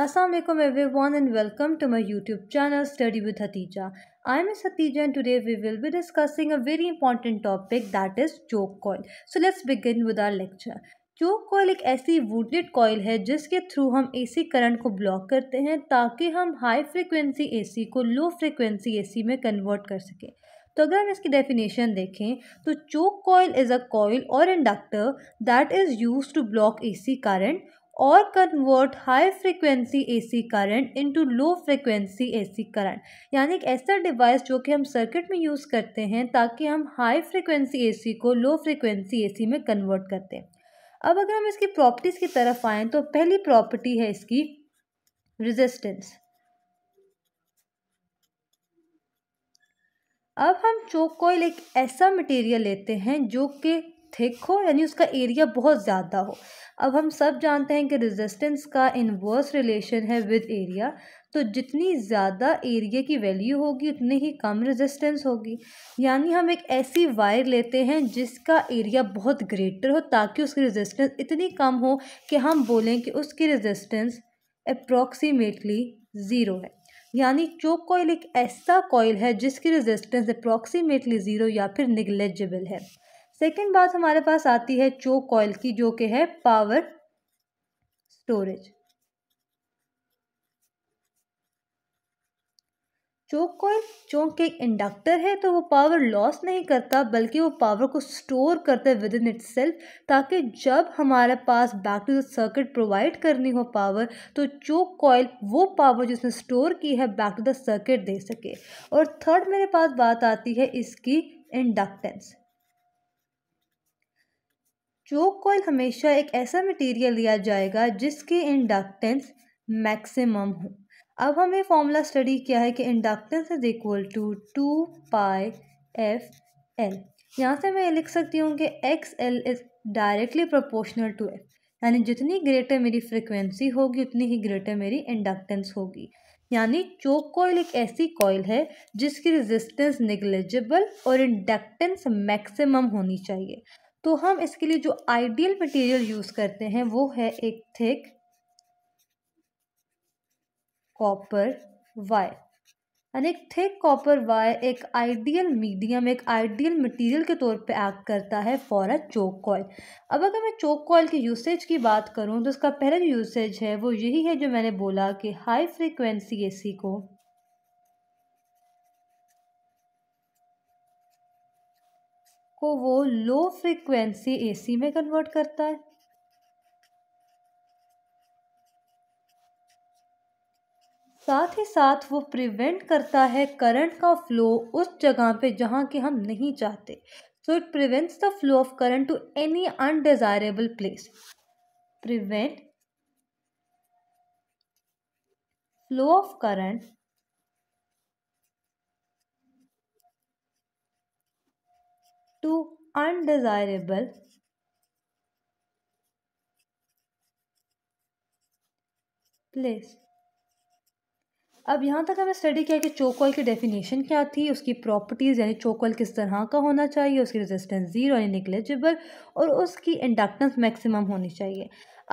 Assalamualaikum everyone and welcome to my YouTube channel Study with Hatija. I am Hatija and today we will be discussing a very important topic that is choke coil. So let's begin with our lecture. Choke coil एक ऐसी vaulted coil है जिसके through हम AC current को block करते हैं ताकि हम हाई फ्रिक्वेंसी एसी को लो फ्रिक्वेंसी एसी में कन्वर्ट कर सकें तो अगर हम इसकी डेफिनेशन देखें तो choke coil is a coil और inductor that is used to block AC current और convert high frequency AC current into low frequency AC current यानी एक ऐसा डिवाइस जो कि हम सर्किट में यूज़ करते हैं ताकि हम हाई फ्रिक्वेंसी एसी को लो फ्रिक्वेंसी एसी में कन्वर्ट करते हैं अब अगर हम इसकी प्रॉपर्टीज़ की तरफ आएँ तो पहली प्रॉपर्टी है इसकी रेजिस्टेंस अब हम चोक कोयल एक ऐसा मटेरियल लेते हैं जो कि थिक हो यानी उसका एरिया बहुत ज़्यादा हो अब हम सब जानते हैं कि रेजिस्टेंस का इनवर्स रिलेशन है विद एरिया तो जितनी ज़्यादा एरिया की वैल्यू होगी उतनी ही कम रेजिस्टेंस होगी यानी हम एक ऐसी वायर लेते हैं जिसका एरिया बहुत ग्रेटर हो ताकि उसकी रेजिस्टेंस इतनी कम हो कि हम बोलें कि उसकी रेजिस्टेंस अप्रॉक्सीमेटली ज़ीरो है यानी चोक कॉयल एक ऐसा कॉइल है जिसकी रेजिस्टेंस अप्रॉक्सीमेटली ज़ीरो या फिर निगलेजिबल है सेकेंड बात हमारे पास आती है चोक कॉयल की जो कि है power storage choke coil choke के एक इंडक्टर है तो वो पावर लॉस नहीं करता बल्कि वो पावर को स्टोर करता है विद इन इट सेल्फ ताकि जब हमारे पास back to the circuit provide करनी हो पावर तो चोक कॉयल वो पावर जिसने स्टोर की है बैक टू द सर्किट दे सके और थर्ड मेरे पास बात आती है इसकी इंडक्टेंस चोक कॉयल हमेशा एक ऐसा मटेरियल लिया जाएगा जिसकी इंडक्टेंस मैक्सिमम हो अब हमें फॉर्मूला स्टडी किया है कि inductance is equal to two pi F L यहाँ से मैं ये लिख सकती हूँ कि X L is directly proportional to F यानी जितनी ग्रेटर मेरी फ्रिक्वेंसी होगी उतनी ही ग्रेटर मेरी इंडक्टेंस होगी यानी चोक कॉयल एक ऐसी कॉयल है जिसकी रेजिस्टेंस निगलेजिबल और इंडक्टेंस मैक्सिमम होनी चाहिए तो हम इसके लिए जो आइडियल मटेरियल यूज़ करते हैं वो है एक थिक कॉपर वायर यानी एक थिक कॉपर वायर एक आइडियल मीडियम एक आइडियल मटेरियल के तौर पे एक्ट करता है फॉर अ चोक कॉयल अब अगर मैं चोक कॉयल की यूसेज की बात करूँ तो इसका पहला जो यूसेज है वो यही है जो मैंने बोला कि हाई फ्रिक्वेंसी एसी को को वो लो फ्रिक्वेंसी एसी में कन्वर्ट करता है साथ ही साथ वो प्रिवेंट करता है करंट का फ्लो उस जगह पे जहाँ के हम नहीं चाहते so it prevents the flow of current to any undesirable place prevent flow of current to undesirable place अब यहाँ तक हमें स्टडी किया कि चोकॉल की डेफिनेशन क्या थी उसकी प्रॉपर्टीज़ यानी चोकॉल किस तरह का होना चाहिए उसकी रेजिस्टेंस जीरो यानी निगलेजिबल और उसकी इंडक्टेंस मैक्सिमम होनी चाहिए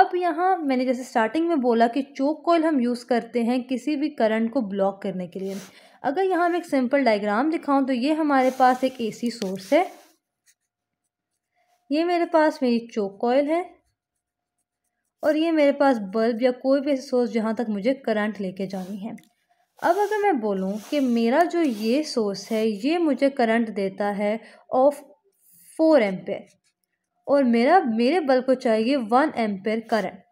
अब यहाँ मैंने जैसे स्टार्टिंग में बोला कि चोक कॉयल हम यूज़ करते हैं किसी भी करंट को ब्लॉक करने के लिए अगर यहाँ मैं एक सिंपल डाइग्राम दिखाऊँ तो ये हमारे पास एक ए सोर्स है ये मेरे पास मेरी चोक कॉयल है और ये मेरे पास बल्ब या कोई भी ऐसी सोर्स जहाँ तक मुझे करंट लेके जानी है अब अगर मैं बोलूँ कि मेरा जो ये सोर्स है ये मुझे करंट देता है ऑफ फोर एम्पेयर और मेरा मेरे बल्ब को चाहिए वन एम्पेयर करंट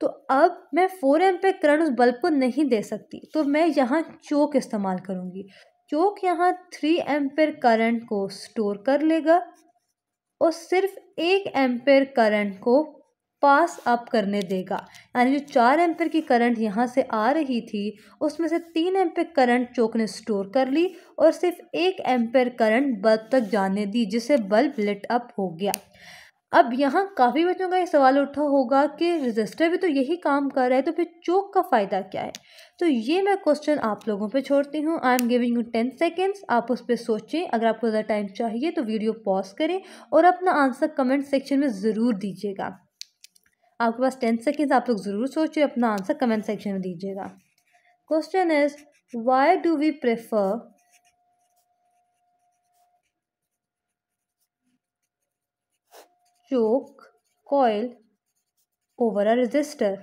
तो अब मैं फोर एम्पेयर करंट उस बल्ब को नहीं दे सकती तो मैं यहाँ चोक इस्तेमाल करूँगी चोक यहाँ थ्री एम्पेयर करंट को स्टोर कर लेगा और सिर्फ एक एम्पेयर करंट को पास अप करने देगा यानी जो चार एम्पेयर की करंट यहाँ से आ रही थी उसमें से तीन एम्पेयर करंट चौक ने स्टोर कर ली और सिर्फ एक एम्पेयर करंट बल्ब तक जाने दी जिससे बल्ब लिट अप हो गया अब यहाँ काफ़ी बच्चों का ये सवाल उठा होगा कि रजिस्टर भी तो यही काम कर रहा है तो फिर चौक का फ़ायदा क्या है तो ये मैं क्वेश्चन आप लोगों पे छोड़ती हूँ I am giving you ten seconds आप उस पर सोचें अगर आपको ज़्यादा टाइम चाहिए तो वीडियो पॉज करें और अपना आंसर कमेंट सेक्शन में ज़रूर दीजिएगा आपके पास टेन सेकेंड्स आप लोग ज़रूर सोचिए अपना आंसर कमेंट सेक्शन में दीजिएगा question is why do we prefer choke coil over a resistor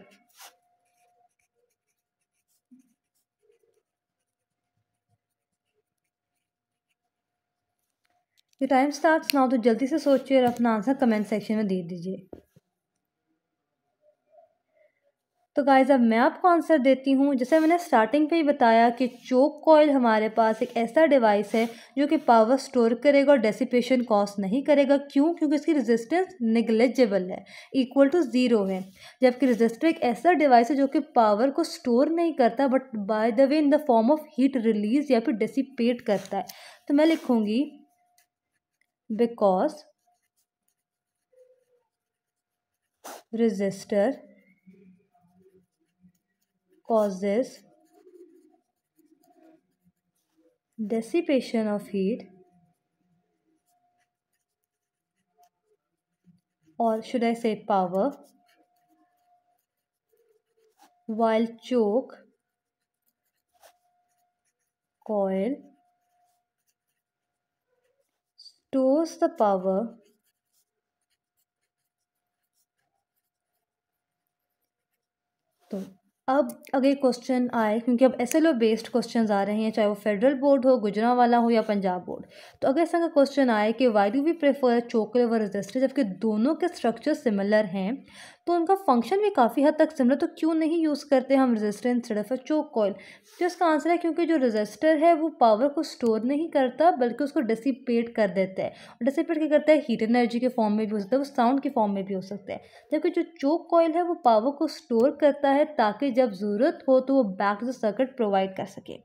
जो टाइम स्टार्ट सुनाओ तो जल्दी से सोचिए और अपना आंसर कमेंट सेक्शन में दे दीजिए तो गाइज अब मैं आपको आंसर देती हूँ जैसे मैंने स्टार्टिंग पे ही बताया कि चोक कॉयल हमारे पास एक ऐसा डिवाइस है जो कि पावर स्टोर करेगा और डेसिपेशन कॉस्ट नहीं करेगा क्यों क्योंकि इसकी रेजिस्टेंस निगलेजेबल है इक्वल टू ज़ीरो है जबकि रेजिस्टर एक ऐसा डिवाइस है जो कि पावर को स्टोर नहीं करता but by the way in the form of heat release या फिर डेसीपेट करता है तो मैं लिखूँगी because resistor causes dissipation of heat or should I say power while choke coil stores the power अब अगर क्वेश्चन आए क्योंकि अब एस बेस्ड क्वेश्चन आ रहे हैं चाहे वो फेडरल बोर्ड हो गुजरा वाला हो या पंजाब बोर्ड तो अगर ऐसा का क्वेश्चन आए कि वाई डू वी प्रेफर चोकर व रजिस्टर जबकि दोनों के स्ट्रक्चर सिमिलर हैं तो उनका फंक्शन भी काफ़ी हद तक सिमिलर तो क्यों नहीं यूज़ करते हम रजिस्टर सड़क ऑफ चोक कॉल तो इसका आंसर है क्योंकि जो रजिस्टर है वो पावर को स्टोर नहीं करता बल्कि उसको डिसिपेट कर देता है और डिसिपेट क्या करता है हीट एनर्जी के फॉर्म में भी हो सकता है वो साउंड के फॉर्म में भी हो सकता है जबकि जो चोक कॉयल है वो पावर को स्टोर करता है ताकि जब ज़रूरत हो तो वो बैक टू सर्किट प्रोवाइड कर सके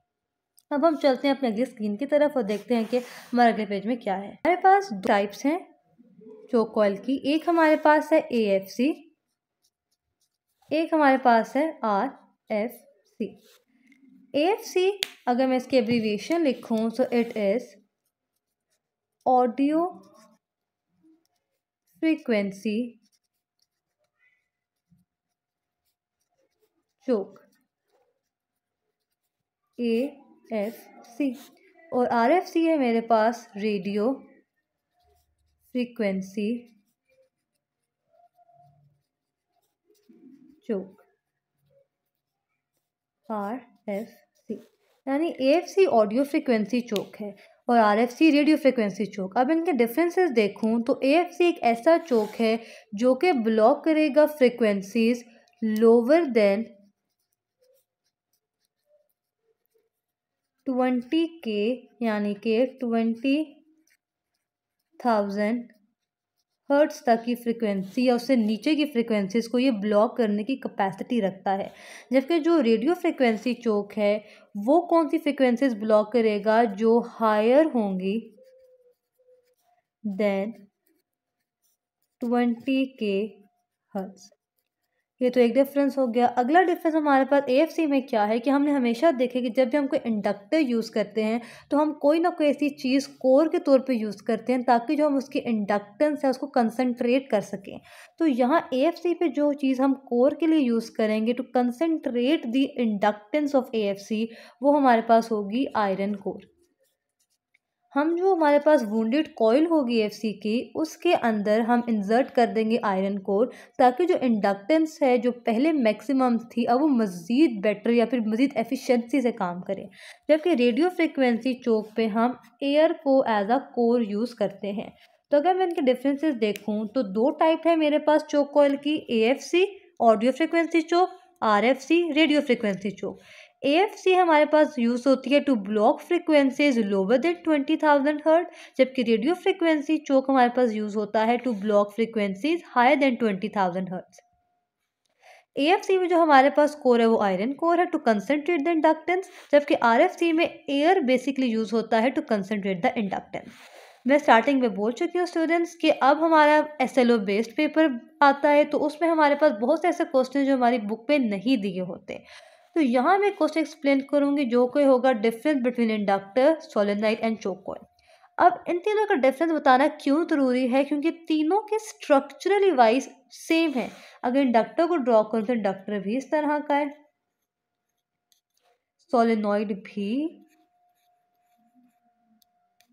अब हम चलते हैं अपने अगली स्क्रीन की तरफ और देखते हैं कि हमारे अगले पेज में क्या है हमारे पास दो टाइप्स हैं चोक कॉल की एक हमारे पास है ए एफ सी एक हमारे पास है R F C A F C अगर मैं इसकी एब्रीविएशन लिखूं तो it is audio frequency choke A F C और आर एफ सी है मेरे पास radio frequency choke R F C यानी A F C audio frequency choke है और R F C radio frequency choke अब इनके डिफरेंसेस देखूं तो ए एफ सी एक ऐसा चौक है जो कि ब्लॉक करेगा फ्रिक्वेंसीज लोअर देन ट्वेंटी के यानी कि ट्वेंटी थाउजेंड हर्ट्स तक की फ्रिक्वेंसी या उससे नीचे की फ्रिक्वेंसीज़ को ये ब्लॉक करने की कैपेसिटी रखता है जबकि जो रेडियो फ्रिक्वेंसी चौक है वो कौन सी फ्रिक्वेंसीज ब्लॉक करेगा जो हायर होंगी देन ट्वेंटी के हर्ट्स ये तो एक डिफरेंस हो गया अगला डिफरेंस हमारे पास एएफसी में क्या है कि हमने हमेशा देखे कि जब भी हम कोई इंडक्टर यूज़ करते हैं तो हम कोई ना कोई ऐसी चीज़ कोर के तौर पे यूज़ करते हैं ताकि जो हम उसकी इंडक्टेंस है उसको कंसनट्रेट कर सकें तो यहाँ एएफसी पे जो चीज़ हम कोर के लिए यूज़ करेंगे to concentrate the inductance of a वो हमारे पास होगी आयरन कोर हम जो हमारे पास वोडेड कॉयल होगी एफ की उसके अंदर हम इन्जर्ट कर देंगे आयरन कोर ताकि जो इंडक्टेंस है जो पहले मैक्सिमम थी अब वो मज़ीद बेटर या फिर मज़ीद एफिशिएंसी से काम करे जबकि रेडियो फ्रिक्वेंसी चौक पे हम एयर को एज आ कोर यूज़ करते हैं तो अगर मैं इनके डिफ्रेंसेज देखूँ तो दो टाइप है मेरे पास चौक कोयल की A audio frequency choke R radio frequency choke A F C हमारे पास यूज़ होती है to block frequencies lower than twenty thousand hertz जबकि रेडियो फ्रिक्वेंसी चौक हमारे पास यूज़ होता है to block frequencies higher than twenty thousand hertz A F C में जो हमारे पास कोर है वो आयरन कोर है टू कंसनट्रेट द इंडक्टेंस जबकि आर एफ सी में एयर बेसिकली यूज़ होता है टू कंसनट्रेट द इंडक्टेंस मैं स्टार्टिंग में बोल चुकी हूँ स्टूडेंट्स कि अब हमारा S L O based paper आता है तो उसमें हमारे पास बहुत से ऐसे क्वेश्चन जो हमारी बुक में नहीं दिए होते तो यहाँ मैं क्वेश्चन एक्सप्लेन करूँगी जो कोई होगा difference between inductor solenoid and choke coil अब इन तीनों का डिफरेंस बताना क्यों ज़रूरी है क्योंकि तीनों के स्ट्रक्चरली वाइज सेम है अगर इंडक्टर को ड्रॉ करूँ तो इंडक्टर भी इस तरह का है सोलिनॉइड भी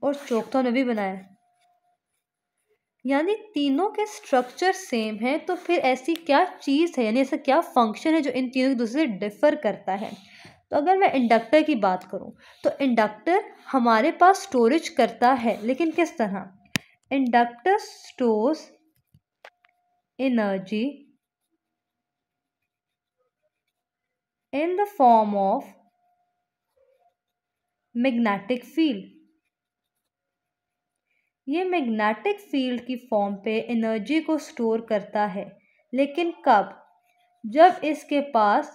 और चौकता ने भी बनाया यानी तीनों के स्ट्रक्चर सेम है तो फिर ऐसी क्या चीज़ है यानी ऐसा क्या फंक्शन है जो इन तीनों के दूसरे से डिफ़र करता है तो अगर मैं इंडक्टर की बात करूं तो इंडक्टर हमारे पास स्टोरेज करता है लेकिन किस तरह inductor stores energy in the form of magnetic field ये मैग्नेटिक फील्ड की फॉर्म पे एनर्जी को स्टोर करता है लेकिन कब जब इसके पास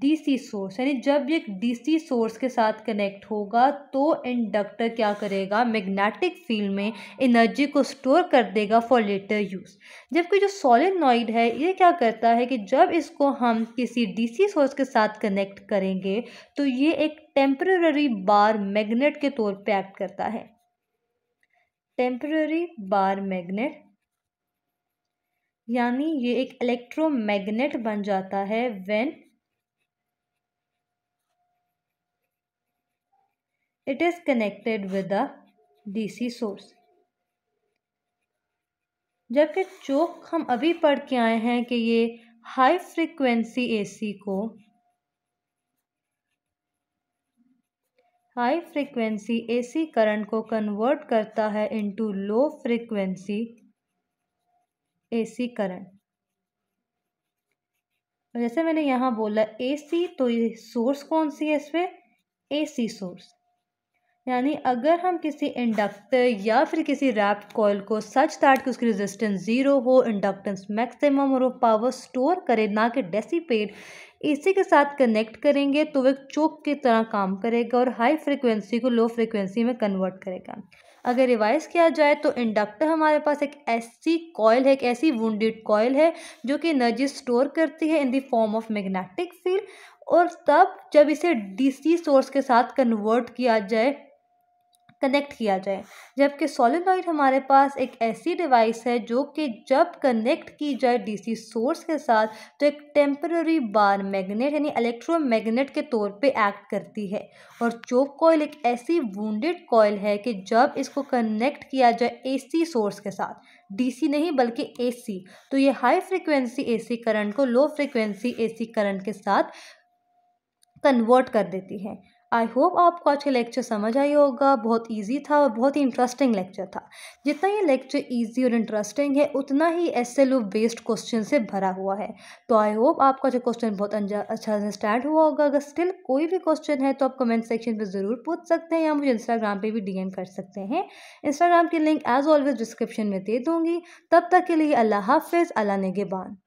डीसी सोर्स यानी जब ये डीसी सोर्स के साथ कनेक्ट होगा तो इंडक्टर क्या करेगा मैग्नेटिक फील्ड में एनर्जी को स्टोर कर देगा फॉर लेटर यूज़ जबकि जो सॉलिड नॉइड है ये क्या करता है कि जब इसको हम किसी डीसी सोर्स के साथ कनेक्ट करेंगे तो ये एक टेम्प्ररी बार मैग्नेट के तौर पे एक्ट करता है टेम्प्ररी बार मैग्नेट यानी ये एक इलेक्ट्रोमैग्नेट बन जाता है when it is connected with a DC source जबकि चोक हम अभी पढ़ के आए हैं कि ये हाई फ्रिक्वेंसी एसी को हाई फ्रिक्वेंसी एसी करंट को कन्वर्ट करता है into low frequency AC current जैसे मैंने यहाँ बोला एसी तो ये सोर्स कौन सी है इसमें एसी सोर्स यानी अगर हम किसी इंडक्टर या फिर किसी रैप कॉयल को सच दैट कि उसकी रेजिस्टेंस ज़ीरो हो इंडक्टेंस मैक्सिमम और पावर स्टोर करे ना कि डेसीपेड इसी के साथ कनेक्ट करेंगे तो वह चौक की तरह काम करेगा और हाई फ्रिक्वेंसी को लो फ्रिक्वेंसी में कन्वर्ट करेगा अगर रिवाइज किया जाए तो इंडक्टर हमारे पास एक ऐसी कॉयल है एक ऐसी वुंडेड कॉयल है जो कि एनर्जी स्टोर करती है in the form of magnetic field और तब जब इसे डीसी सोर्स के साथ कन्वर्ट किया जाए कनेक्ट किया जाए जबकि सोलिनॉइड हमारे पास एक ऐसी डिवाइस है जो कि जब कनेक्ट की जाए डीसी सोर्स के साथ तो एक टेम्पररी बार मैग्नेट यानी इलेक्ट्रोमैग्नेट के तौर पे एक्ट करती है और चोक कॉयल एक ऐसी वूंडेड कॉयल है कि जब इसको कनेक्ट किया जाए एसी सोर्स के साथ डीसी नहीं बल्कि एसी तो ये हाई फ्रिक्वेंसी एसी करंट को लो फ्रिक्वेंसी एसी करंट के साथ कन्वर्ट कर देती है आई होप आपको आज का लेक्चर समझ आई होगा बहुत ईजी था और बहुत ही इंटरेस्टिंग लेक्चर था जितना ये लेक्चर ईजी और इंटरेस्टिंग है उतना ही एस एल बेस्ड क्वेश्चन से भरा हुआ है तो आई होप आपका जो क्वेश्चन बहुत अच्छा अंडरस्टैंड हुआ होगा अगर स्टिल कोई भी क्वेश्चन है तो आप कमेंट सेक्शन पर ज़रूर पूछ सकते हैं या मुझे इंस्टाग्राम पर भी डी कर सकते हैं इंस्टाग्राम की लिंक एज ऑलवेज डिस्क्रिप्शन में दे दूँगी तब तक के लिए अल्लाह हाफिज़ अल्लाह नेगेबान